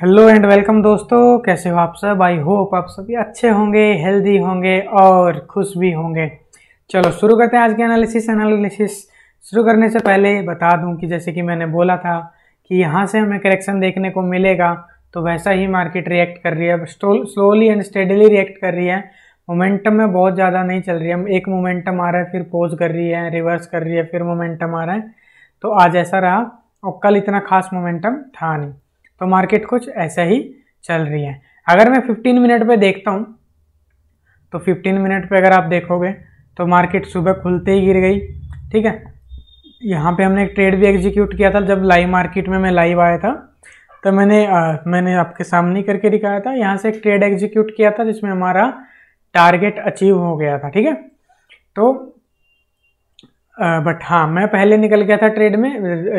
hello and welcome दोस्तों कैसे हो आप सब आई होप आप सभी अच्छे होंगे हेल्दी होंगे और खुश भी होंगे चलो शुरू करते हैं आज के एनालिसिस एनालिसिस शुरू करने से पहले बता दूं कि जैसे कि मैंने बोला था कि यहाँ से हमें करेक्शन देखने को मिलेगा तो वैसा ही मार्केट रिएक्ट कर रही है स्लोली एंड स्टेडली रिएक्ट कर रही है मोमेंटम में बहुत ज़्यादा नहीं चल रही है एक मोमेंटम आ रहा है फिर पोज कर रही है रिवर्स कर रही है फिर मोमेंटम आ रहा है तो आज ऐसा रहा और कल इतना खास मोमेंटम था नहीं तो मार्केट कुछ ऐसा ही चल रही है अगर मैं फिफ्टीन मिनट पर देखता हूँ तो फिफ्टीन मिनट पर अगर आप देखोगे तो मार्केट सुबह खुलते ही गिर गई ठीक है यहाँ पे हमने एक ट्रेड भी एग्जीक्यूट किया था जब लाइव मार्केट में मैं लाइव आया था तो मैंने आ, मैंने आपके सामने करके दिखाया था यहाँ से एक ट्रेड एग्जीक्यूट किया था जिसमें हमारा टारगेट अचीव हो गया था ठीक है तो बट हाँ मैं पहले निकल गया था ट्रेड में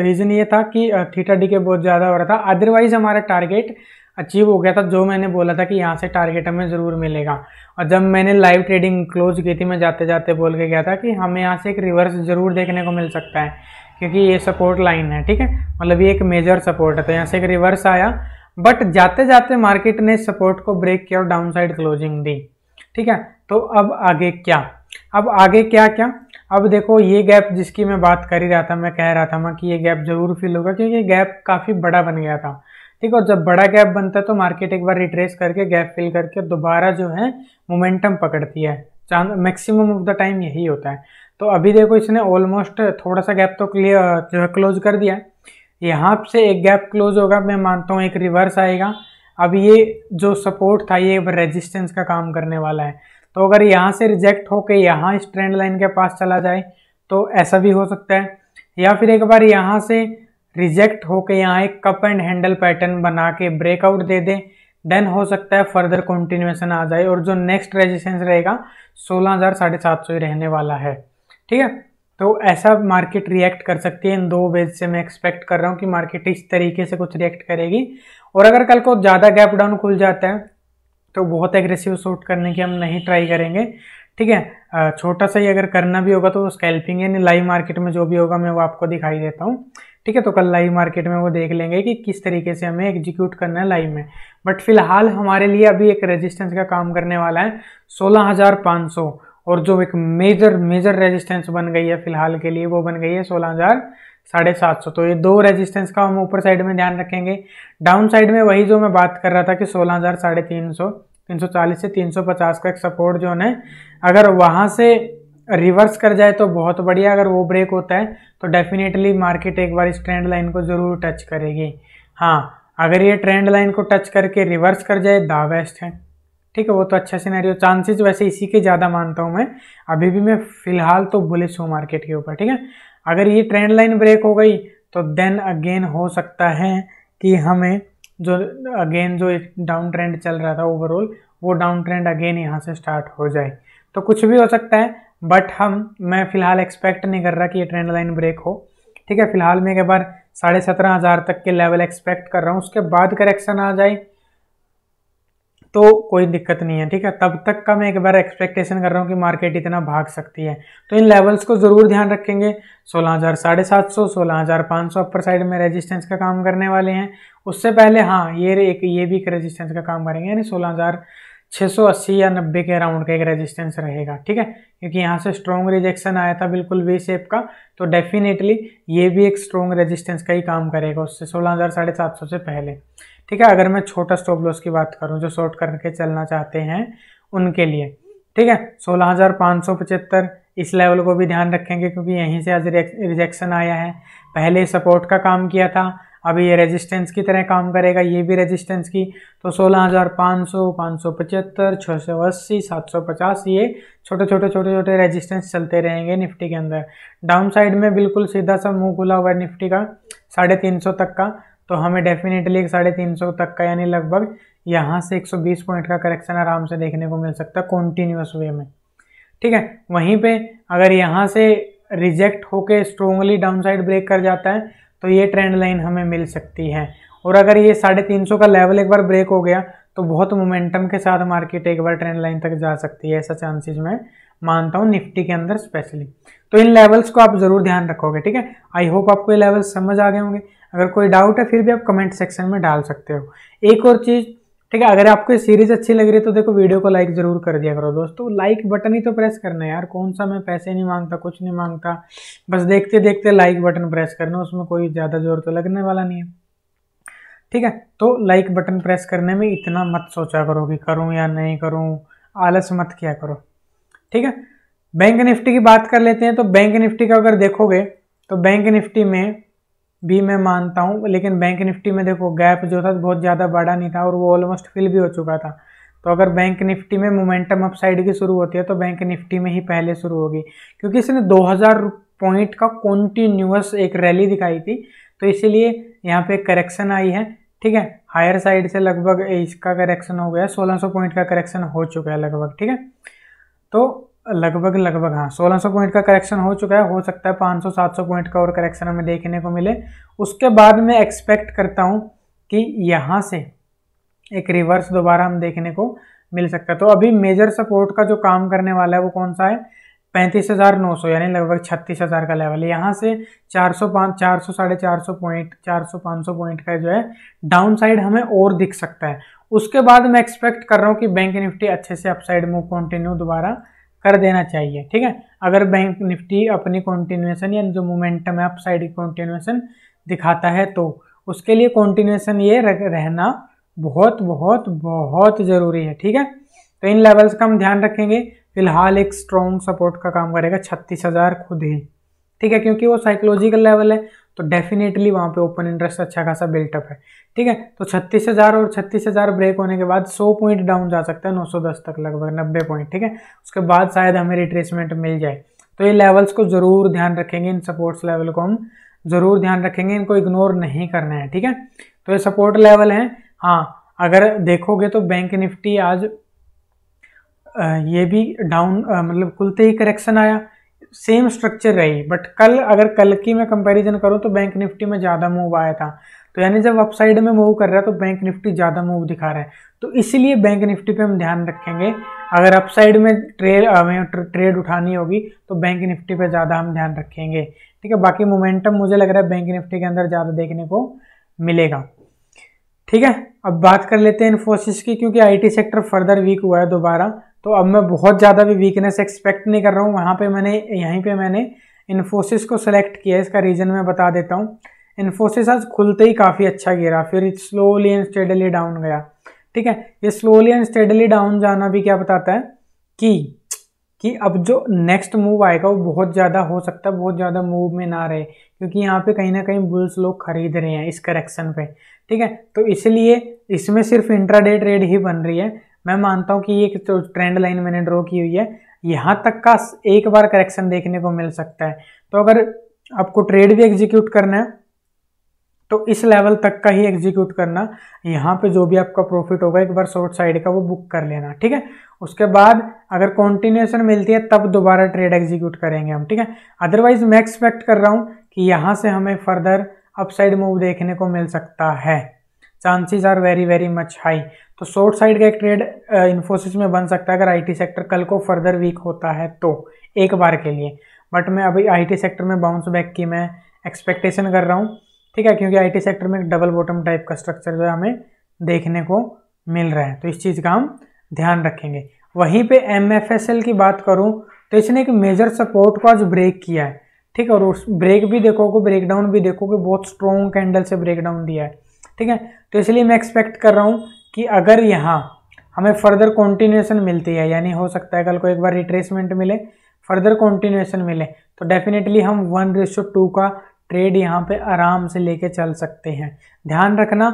रीज़न ये था कि थीटा डी के बहुत ज़्यादा हो रहा था अदरवाइज़ हमारा टारगेट अचीव हो गया था जो मैंने बोला था कि यहाँ से टारगेट हमें ज़रूर मिलेगा और जब मैंने लाइव ट्रेडिंग क्लोज की थी मैं जाते जाते बोल के गया था कि हमें यहाँ से एक रिवर्स ज़रूर देखने को मिल सकता है क्योंकि ये सपोर्ट लाइन है ठीक है मतलब ये एक मेजर सपोर्ट है तो यहाँ से एक रिवर्स आया बट जाते जाते मार्केट ने सपोर्ट को ब्रेक किया और डाउन साइड क्लोजिंग दी ठीक है तो अब आगे क्या अब आगे क्या क्या अब देखो ये गैप जिसकी मैं बात कर ही रहा था मैं कह रहा था मैं कि ये गैप जरूर फील होगा क्योंकि गैप काफ़ी बड़ा बन गया था ठीक है और जब बड़ा गैप बनता है तो मार्केट एक बार रिट्रेस करके गैप फिल करके दोबारा जो है मोमेंटम पकड़ती है चांद मैक्सिमम ऑफ द टाइम यही होता है तो अभी देखो इसने ऑलमोस्ट थोड़ा सा गैप तो क्लियर जो है क्लोज कर दिया यहाँ से एक गैप क्लोज होगा मैं मानता हूँ एक रिवर्स आएगा अब ये जो सपोर्ट था ये रेजिस्टेंस का काम करने वाला है तो अगर यहाँ से रिजेक्ट होकर यहाँ इस ट्रेंड लाइन के पास चला जाए तो ऐसा भी हो सकता है या फिर एक बार यहाँ से रिजेक्ट होकर यहाँ एक कप एंड हैंडल पैटर्न बना के ब्रेकआउट दे दे देन हो सकता है फर्दर कंटिन्यूएशन आ जाए और जो नेक्स्ट रेजिस्टेंस रहेगा सोलह हज़ार साढ़े सात सौ ही रहने वाला है ठीक है तो ऐसा मार्केट रिएक्ट कर सकती है इन दो वेज से मैं एक्सपेक्ट कर रहा हूँ कि मार्केट इस तरीके से कुछ रिएक्ट करेगी और अगर कल को ज़्यादा गैप डाउन खुल जाता है तो बहुत एग्रेसिव शूट करने की हम नहीं ट्राई करेंगे ठीक है छोटा सा ही अगर करना भी होगा तो स्कैल्पिंग यानी लाइव मार्केट में जो भी होगा मैं वो आपको दिखाई देता हूँ ठीक है तो कल लाइव मार्केट में वो देख लेंगे कि किस तरीके से हमें एग्जीक्यूट करना है लाइव में बट फिलहाल हमारे लिए अभी एक रेजिस्टेंस का काम करने वाला है सोलह और जो एक मेजर मेजर रेजिस्टेंस बन गई है फिलहाल के लिए वो बन गई है सोलह हज़ार साढ़े सात सौ तो ये दो रेजिस्टेंस का हम ऊपर साइड में ध्यान रखेंगे डाउन साइड में वही जो मैं बात कर रहा था कि सोलह हज़ार साढ़े तीन सौ तीन सौ चालीस से तीन सौ पचास का एक सपोर्ट जोन है अगर वहाँ से रिवर्स कर जाए तो बहुत बढ़िया अगर वो ब्रेक होता है तो डेफिनेटली मार्केट एक बार इस ट्रेंड लाइन को ज़रूर टच करेगी हाँ अगर ये ट्रेंड लाइन को टच करके रिवर्स कर जाए दा बेस्ट है ठीक है वो तो अच्छा सिनेरियो चांसेस वैसे इसी के ज़्यादा मानता हूँ मैं अभी भी मैं फ़िलहाल तो बुलिश हूँ मार्केट के ऊपर ठीक है अगर ये ट्रेंड लाइन ब्रेक हो गई तो देन अगेन हो सकता है कि हमें जो अगेन जो एक डाउन ट्रेंड चल रहा था ओवरऑल वो डाउन ट्रेंड अगेन यहाँ से स्टार्ट हो जाए तो कुछ भी हो सकता है बट हम मैं फ़िलहाल एक्सपेक्ट नहीं कर रहा कि ये ट्रेंड लाइन ब्रेक हो ठीक है फिलहाल मैं एक बार साढ़े सत्रह हज़ार तक के लेवल एक्सपेक्ट कर रहा हूँ उसके बाद करेक्शन आ जाए तो कोई दिक्कत नहीं है ठीक है तब तक का मैं एक बार एक्सपेक्टेशन कर रहा हूँ कि मार्केट इतना भाग सकती है तो इन लेवल्स को ज़रूर ध्यान रखेंगे सोलह हज़ार साढ़े सात सौ सोलह हज़ार पाँच सौ अपर साइड में रेजिस्टेंस का काम करने वाले हैं उससे पहले हाँ ये एक ये भी एक रेजिस्टेंस का काम करेंगे यानी सोलह हज़ार 680 या 90 के अराउंड का एक रेजिस्टेंस रहेगा ठीक है क्योंकि यहाँ से स्ट्रॉन्ग रिजेक्शन आया था बिल्कुल वी शेप का तो डेफिनेटली ये भी एक स्ट्रॉन्ग रेजिस्टेंस का ही काम करेगा उससे सोलह हज़ार साढ़े सात सौ से पहले ठीक है अगर मैं छोटा स्टॉप लॉस की बात करूँ जो शॉर्ट करके चलना चाहते हैं उनके लिए ठीक है सोलह हज़ार पाँच सौ पचहत्तर इस लेवल को भी ध्यान रखेंगे क्योंकि यहीं से आज रिजेक्शन आया है पहले सपोर्ट का काम किया था अभी ये रेजिस्टेंस की तरह काम करेगा ये भी रेजिस्टेंस की तो सोलह हज़ार पाँच सौ पाँच सौ पचहत्तर छः सौ अस्सी सात सौ पचास ये छोटे छोटे छोटे छोटे रेजिस्टेंस चलते रहेंगे निफ्टी के अंदर डाउन साइड में बिल्कुल सीधा सा मुंह खुला हुआ है निफ्टी का साढ़े तीन सौ तक का तो हमें डेफिनेटली साढ़े तीन सौ तक का यानी लगभग यहाँ से 120 पॉइंट का करेक्शन आराम से देखने को मिल सकता है कॉन्टिन्यूस वे में ठीक है वहीं पर अगर यहाँ से रिजेक्ट होकर स्ट्रोंगली साइड ब्रेक कर जाता है तो ये ट्रेंड लाइन हमें मिल सकती है और अगर ये साढ़े तीन सौ का लेवल एक बार ब्रेक हो गया तो बहुत मोमेंटम के साथ मार्केट एक बार ट्रेंड लाइन तक जा सकती है ऐसा चांसेज मैं मानता हूँ निफ्टी के अंदर स्पेशली तो इन लेवल्स को आप ज़रूर ध्यान रखोगे ठीक है आई होप आपको ये लेवल्स समझ आ गए होंगे अगर कोई डाउट है फिर भी आप कमेंट सेक्शन में डाल सकते हो एक और चीज़ ठीक है अगर आपको ये सीरीज अच्छी लग रही है तो देखो वीडियो को लाइक जरूर कर दिया करो दोस्तों लाइक बटन ही तो प्रेस करना है यार कौन सा मैं पैसे नहीं मांगता कुछ नहीं मांगता बस देखते देखते लाइक बटन प्रेस करना उसमें कोई ज़्यादा जोर तो लगने वाला नहीं है ठीक है तो लाइक बटन प्रेस करने में इतना मत सोचा करो कि करूँ या नहीं करूँ आलस मत किया करो ठीक है बैंक निफ्टी की बात कर लेते हैं तो बैंक निफ्टी का अगर देखोगे तो बैंक निफ्टी में भी मैं मानता हूँ लेकिन बैंक निफ्टी में देखो गैप जो था बहुत ज़्यादा बड़ा नहीं था और वो ऑलमोस्ट फिल भी हो चुका था तो अगर बैंक निफ्टी में मोमेंटम अपसाइड की शुरू होती है तो बैंक निफ्टी में ही पहले शुरू होगी क्योंकि इसने 2000 पॉइंट का कॉन्टीन्यूस एक रैली दिखाई थी तो इसीलिए यहाँ पे करेक्शन आई है ठीक है हायर साइड से लगभग इसका करेक्शन हो गया सोलह पॉइंट का करेक्शन हो चुका है लगभग ठीक है तो लगभग लगभग हाँ 1600 पॉइंट का करेक्शन हो चुका है हो सकता है 500-700 पॉइंट का और करेक्शन हमें देखने को मिले उसके बाद मैं एक्सपेक्ट करता हूँ कि यहाँ से एक रिवर्स दोबारा हम देखने को मिल सकता है तो अभी मेजर सपोर्ट का जो काम करने वाला है वो कौन सा है पैंतीस हज़ार नौ सौ यानी लगभग छत्तीस हज़ार का लेवल है यहाँ से चार सौ पाँच चार सौ साढ़े चार सौ पॉइंट चार सौ पाँच सौ पॉइंट का जो है डाउन साइड हमें और दिख सकता है उसके बाद मैं एक्सपेक्ट कर रहा हूँ कि बैंक निफ्टी अच्छे से अपसाइड मूव कंटिन्यू दोबारा कर देना चाहिए ठीक है अगर बैंक निफ्टी अपनी कॉन्टिन्यूएसन या जो मोमेंटम है अप साइड की कॉन्टिन्यूएसन दिखाता है तो उसके लिए कॉन्टिन्यूएसन ये रहना बहुत बहुत बहुत ज़रूरी है ठीक है तो इन लेवल्स का हम ध्यान रखेंगे फिलहाल एक स्ट्रॉन्ग सपोर्ट का काम करेगा छत्तीस हज़ार खुद ही ठीक है क्योंकि वो साइकोलॉजिकल लेवल है तो डेफिनेटली वहाँ पे ओपन इंटरेस्ट अच्छा खासा बिल्टअप है ठीक है तो छत्तीस हज़ार और छत्तीस हज़ार ब्रेक होने के बाद सौ पॉइंट डाउन जा सकता है नौ सौ दस तक लगभग नब्बे पॉइंट ठीक है उसके बाद शायद हमें रिट्रेसमेंट मिल जाए तो ये लेवल्स को ज़रूर ध्यान रखेंगे इन सपोर्ट्स लेवल को हम ज़रूर ध्यान रखेंगे इनको इग्नोर नहीं करना है ठीक है तो ये सपोर्ट लेवल है हाँ अगर देखोगे तो बैंक निफ्टी आज ये भी डाउन मतलब खुलते ही करेक्शन आया सेम स्ट्रक्चर रही बट कल अगर कल की मैं कंपैरिजन करूं तो बैंक निफ्टी में ज़्यादा मूव आया था तो यानी जब अपसाइड में मूव कर रहा है तो बैंक निफ्टी ज़्यादा मूव दिखा रहा है तो इसीलिए बैंक निफ्टी पे हम ध्यान रखेंगे अगर अपसाइड में ट्रेड हमें ट्रेड उठानी होगी तो बैंक निफ्टी पे ज़्यादा हम ध्यान रखेंगे ठीक है बाकी मोमेंटम मुझे लग रहा है बैंक निफ्टी के अंदर ज़्यादा देखने को मिलेगा ठीक है अब बात कर लेते हैं इन्फोसिस की क्योंकि आई सेक्टर फर्दर वीक हुआ है दोबारा तो अब मैं बहुत ज़्यादा भी वीकनेस एक्सपेक्ट नहीं कर रहा हूँ वहाँ पे मैंने यहीं पे मैंने इन्फोसिस को सेलेक्ट किया इसका रीज़न मैं बता देता हूँ इन्फोसिस आज खुलते ही काफ़ी अच्छा गिरा फिर स्लोली एंड स्टेडली डाउन गया ठीक है ये स्लोली एंड स्टेडली डाउन जाना भी क्या बताता है कि कि अब जो नेक्स्ट मूव आएगा वो बहुत ज़्यादा हो सकता है बहुत ज़्यादा मूव में ना रहे क्योंकि यहाँ पे कहीं ना कहीं बुल्स लोग खरीद रहे हैं इस करेक्शन पे ठीक है तो इसलिए इसमें सिर्फ इंट्राडे ट्रेड ही बन रही है मैं मानता हूँ कि ये एक तो ट्रेंड लाइन मैंने ड्रॉ की हुई है यहाँ तक का एक बार करेक्शन देखने को मिल सकता है तो अगर आपको ट्रेड भी एग्जीक्यूट करना है तो इस लेवल तक का ही एग्जीक्यूट करना यहाँ पे जो भी आपका प्रॉफिट होगा एक बार शॉर्ट साइड का वो बुक कर लेना ठीक है उसके बाद अगर कॉन्टिन्यूएशन मिलती है तब दोबारा ट्रेड एग्जीक्यूट करेंगे हम ठीक है अदरवाइज मैं एक्सपेक्ट कर रहा हूँ कि यहाँ से हमें फर्दर अपसाइड मूव देखने को मिल सकता है chances are very very much high तो शॉर्ट साइड का एक ट्रेड इन्फोसिस में बन सकता है अगर आईटी सेक्टर कल को फर्दर वीक होता है तो एक बार के लिए बट मैं अभी आईटी सेक्टर में बाउंस बैक की मैं एक्सपेक्टेशन कर रहा हूँ ठीक है क्योंकि आईटी सेक्टर में एक डबल बॉटम टाइप का स्ट्रक्चर जो है हमें देखने को मिल रहा है तो इस चीज़ का हम ध्यान रखेंगे वहीं पे एम की बात करूँ तो इसने एक मेजर सपोर्ट को आज ब्रेक किया है ठीक है और उस ब्रेक भी देखोगे ब्रेकडाउन भी देखोगे बहुत स्ट्रॉन्ग कैंडल से ब्रेकडाउन दिया है ठीक है तो इसलिए मैं एक्सपेक्ट कर रहा हूँ कि अगर यहाँ हमें फर्दर कॉन्टिन्यूएशन मिलती है यानी हो सकता है कल को एक बार रिट्रेसमेंट मिले फर्दर कॉन्टिन्यूएशन मिले तो डेफिनेटली हम वन रेशो टू का ट्रेड यहाँ पे आराम से लेके चल सकते हैं ध्यान रखना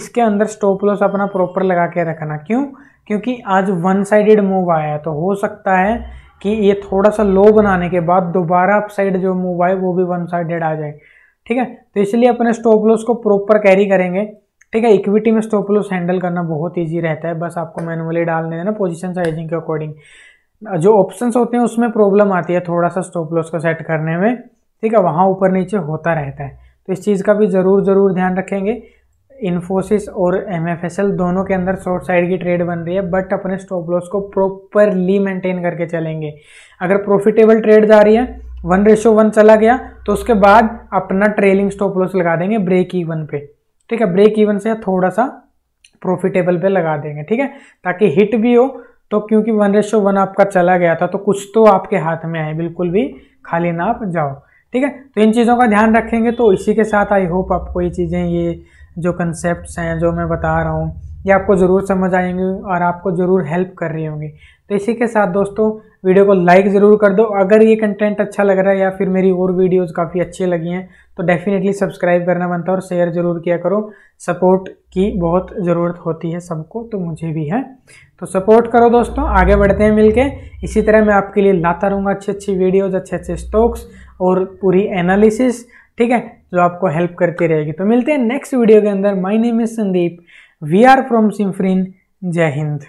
इसके अंदर स्टॉप लॉस अपना प्रॉपर लगा के रखना क्यों क्योंकि आज वन साइडेड मूव आया है तो हो सकता है कि ये थोड़ा सा लो बनाने के बाद दोबारा अपसाइड जो मूव आए वो भी वन साइडेड आ जाए ठीक है तो इसलिए अपने स्टॉप लॉस को प्रॉपर कैरी करेंगे ठीक है इक्विटी में स्टॉप लॉस हैंडल करना बहुत ईजी रहता है बस आपको मैनुअली डालने देना पोजिशन साइजिंग के अकॉर्डिंग जो ऑप्शन होते हैं उसमें प्रॉब्लम आती है थोड़ा सा स्टॉप लॉस को सेट करने में ठीक है वहाँ ऊपर नीचे होता रहता है तो इस चीज़ का भी ज़रूर ज़रूर ध्यान रखेंगे इन्फोसिस और एम दोनों के अंदर शॉर्ट साइड की ट्रेड बन रही है बट अपने स्टॉप लॉस को प्रॉपरली मेंटेन करके चलेंगे अगर प्रॉफिटेबल ट्रेड जा रही है वन रेशो वन चला गया तो उसके बाद अपना ट्रेलिंग स्टॉप लॉस लगा देंगे ब्रेक इवन पे ठीक है ब्रेक इवन से थोड़ा सा प्रॉफिटेबल पे लगा देंगे ठीक है ताकि हिट भी हो तो क्योंकि वन रेशो वन आपका चला गया था तो कुछ तो आपके हाथ में है बिल्कुल भी खाली ना आप जाओ ठीक है तो इन चीज़ों का ध्यान रखेंगे तो इसी के साथ आई होप आपको ये चीज़ें ये जो कंसेप्ट हैं जो मैं बता रहा हूँ ये आपको ज़रूर समझ आएंगे और आपको ज़रूर हेल्प कर रही होंगी तो इसी के साथ दोस्तों वीडियो को लाइक ज़रूर कर दो अगर ये कंटेंट अच्छा लग रहा है या फिर मेरी और वीडियोज़ काफ़ी अच्छी लगी हैं तो डेफिनेटली सब्सक्राइब करना बनता है और शेयर ज़रूर किया करो सपोर्ट की बहुत ज़रूरत होती है सबको तो मुझे भी है तो सपोर्ट करो दोस्तों आगे बढ़ते हैं मिलके इसी तरह मैं आपके लिए लाता रहूँगा अच्छी अच्छी वीडियोज़ अच्छे अच्छे स्टॉक्स और पूरी एनालिसिस ठीक है जो आपको हेल्प करती रहेगी तो मिलते हैं नेक्स्ट वीडियो के अंदर my name is Sandeep we are from सिमफरीन जय हिंद